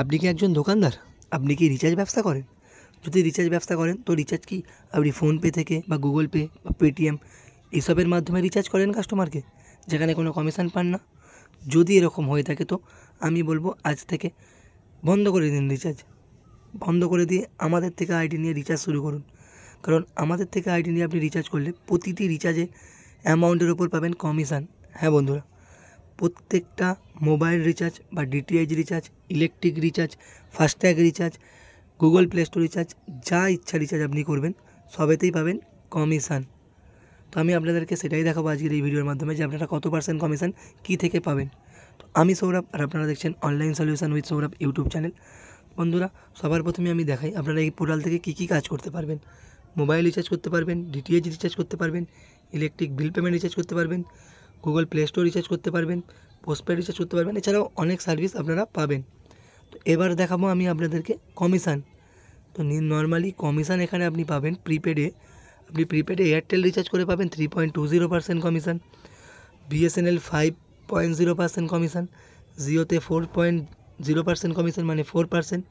আপনি কি একজন দোকানদার আপনি কি রিচার্জ ব্যবসা করেন যদি রিচার্জ ব্যবসা করেন তো রিচার্জ কি আপনি ফোনপে থেকে বা গুগল পে বা পেটিএম এসবের মাধ্যমে রিচার্জ করেন কাস্টমারকে যেখানে কোনো কমিশন পান না যদি এরকম হয়ে থাকে তো আমি বলবো আজ থেকে বন্ধ করে দিন রিচার্জ বন্ধ করে দিয়ে আমাদের থেকে আইডি নিয়ে রিচার্জ শুরু করুন কারণ আমাদের থেকে আইডি নিয়ে আপনি রিচার্জ করলে প্রতিটি রিচার্জে অ্যামাউন্টের ওপর পাবেন কমিশন হ্যাঁ বন্ধুরা প্রত্যেকটা মোবাইল রিচার্জ বা DTH recharge electric recharge FASTag recharge Google Play Store recharge যা ইচ্ছা রিচার্জ আপনি করবেন সবেতেই পাবেন কমিশন তো আমি আপনাদেরকে সেটাই দেখাবো আজকের এই ভিডিওর মাধ্যমে যে আপনারা কত পার্সেন্ট কমিশন কী থেকে পাবেন তো আমি সৌরভ আর আপনারা দেখছেন online solution with Sourav YouTube channel বন্ধুরা সবার প্রথমে আমি দেখাই আপনারা এই পোর্টাল থেকে কী কী কাজ করতে পারবেন মোবাইল রিচার্জ করতে পারবেন ডিটিএইচ রিচার্জ করতে পারবেন ইলেকট্রিক বিল পেমেন্ট রিচার্জ করতে পারবেন গুগল প্লে স্টোর রিচার্জ করতে পারবেন পোস্টপেড রিচার্জ করতে পারবেন এছাড়াও অনেক সার্ভিস আপনারা পাবেন তো এবার দেখাবো আমি আপনাদেরকে কমিশন তো নর্মালি কমিশন এখানে আপনি পাবেন প্রিপেডে আপনি প্রিপেডে এয়ারটেল রিচার্জ করে পাবেন three point two zero percent commission BSNL five point zero percent commission জিওতে four point zero percent commission মানে ফোর পার্সেন্ট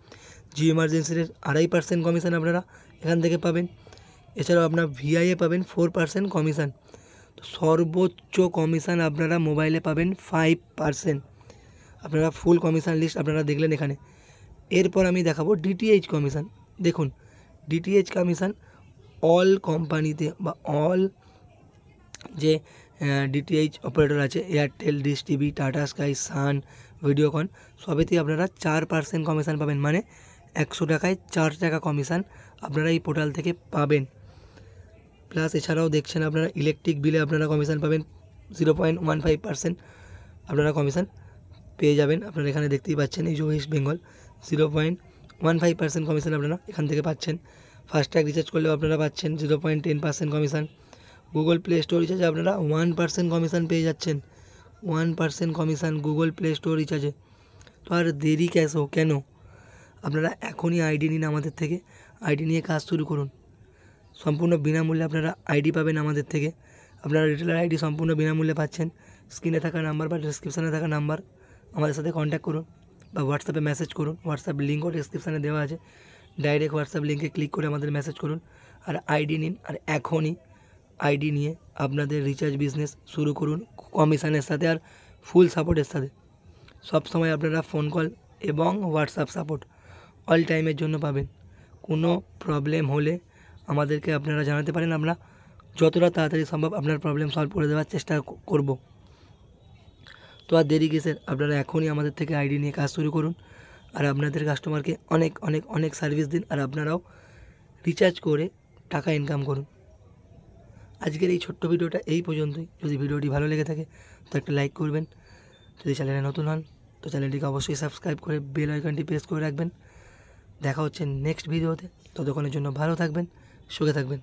জিও এমার্জেন্সির আড়াই পার্সেন্ট কমিশন আপনারা এখান থেকে পাবেন এছাড়াও আপনার ভিআইএ পাবেন ফোর পার্সেন্ট কমিশন সর্বোচ্চ কমিশন আপনারা মোবাইলে পাবেন ফাইভ পারসেন্ট আপনারা ফুল কমিশন লিস্ট আপনারা দেখলেন এখানে এরপর আমি দেখাবো ডিটিএইচ কমিশন দেখুন ডিটিএইচ কমিশন অল কোম্পানিতে বা অল যে ডিটিএইচ অপারেটর আছে Airtel Dish TV Tata Sky Sun Videocon সবেতেই আপনারা চার পার্সেন্ট কমিশন পাবেন মানে একশো টাকায় চার টাকা কমিশন আপনারা এই পোর্টাল থেকে পাবেন প্লাস এছাড়াও দেখছেন আপনারা ইলেকট্রিক বিলে আপনারা কমিশন পাবেন zero point one five percent আপনারা কমিশন পেয়ে যাবেন আপনারা এখানে দেখতেই পাচ্ছেন এই যে West Bengal zero point one five percent commission আপনারা এখান থেকে পাচ্ছেন ফাস্ট্যাগ রিচার্জ করলেও আপনারা পাচ্ছেন zero point ten percent commission Google Play Store রিচার্জে আপনারা ওয়ান পার্সেন্ট কমিশন পেয়ে যাচ্ছেন one percent commission Google Play Store রিচার্জে তো আর দেরি ক্যাশ হোক কেন আপনারা এখনই আইডি নিন আমাদের থেকে আইডি নিয়ে কাজ শুরু করুন সম্পূর্ণ বিনামূল্যে আপনারা আইডি পাবেন আমাদের থেকে আপনারা রিটেলার আইডি সম্পূর্ণ বিনামূল্যে পাচ্ছেন স্ক্রিনে থাকা নাম্বার বা ডিসক্রিপশানে থাকা নাম্বার আমাদের সাথে কন্ট্যাক্ট করুন বা হোয়াটসঅ্যাপে মেসেজ করুন হোয়াটসঅ্যাপ লিঙ্কও ডিসক্রিপশানে দেওয়া আছে ডাইরেক্ট হোয়াটসঅ্যাপ লিঙ্কে ক্লিক করে আমাদের মেসেজ করুন আর আইডি নিন আর এখনই আইডি নিয়ে আপনাদের রিচার্জ বিজনেস শুরু করুন কমিশনের সাথে আর ফুল সাপোর্টের সাথে সব সময় আপনারা ফোন কল এবং হোয়াটসঅ্যাপ সাপোর্ট অল টাইমের জন্য পাবেন কোনো প্রবলেম হলে আমাদেরকে আপনারা জানাতে পারেন আমরা যতটা তাড়াতাড়ি সম্ভব আপনার প্রবলেম সলভ করে দেওয়ার চেষ্টা করব তো আর দেরি গেছে আপনারা এখনই আমাদের থেকে আইডি নিয়ে কাজ শুরু করুন আর আপনাদের কাস্টমারকে অনেক অনেক অনেক সার্ভিস দিন আর আপনারাও রিচার্জ করে টাকা ইনকাম করুন আজকের এই ছোট্ট ভিডিওটা এই পর্যন্তই যদি ভিডিওটি ভালো লেগে থাকে তো একটা লাইক করবেন যদি চ্যানেলে নতুন হন তো চ্যানেলটিকে অবশ্যই সাবস্ক্রাইব করে বেল আইকনটি প্রেস করে রাখবেন দেখা হচ্ছে নেক্সট ভিডিওতে ততক্ষণের জন্য ভালো থাকবেন সুখে থাকবেন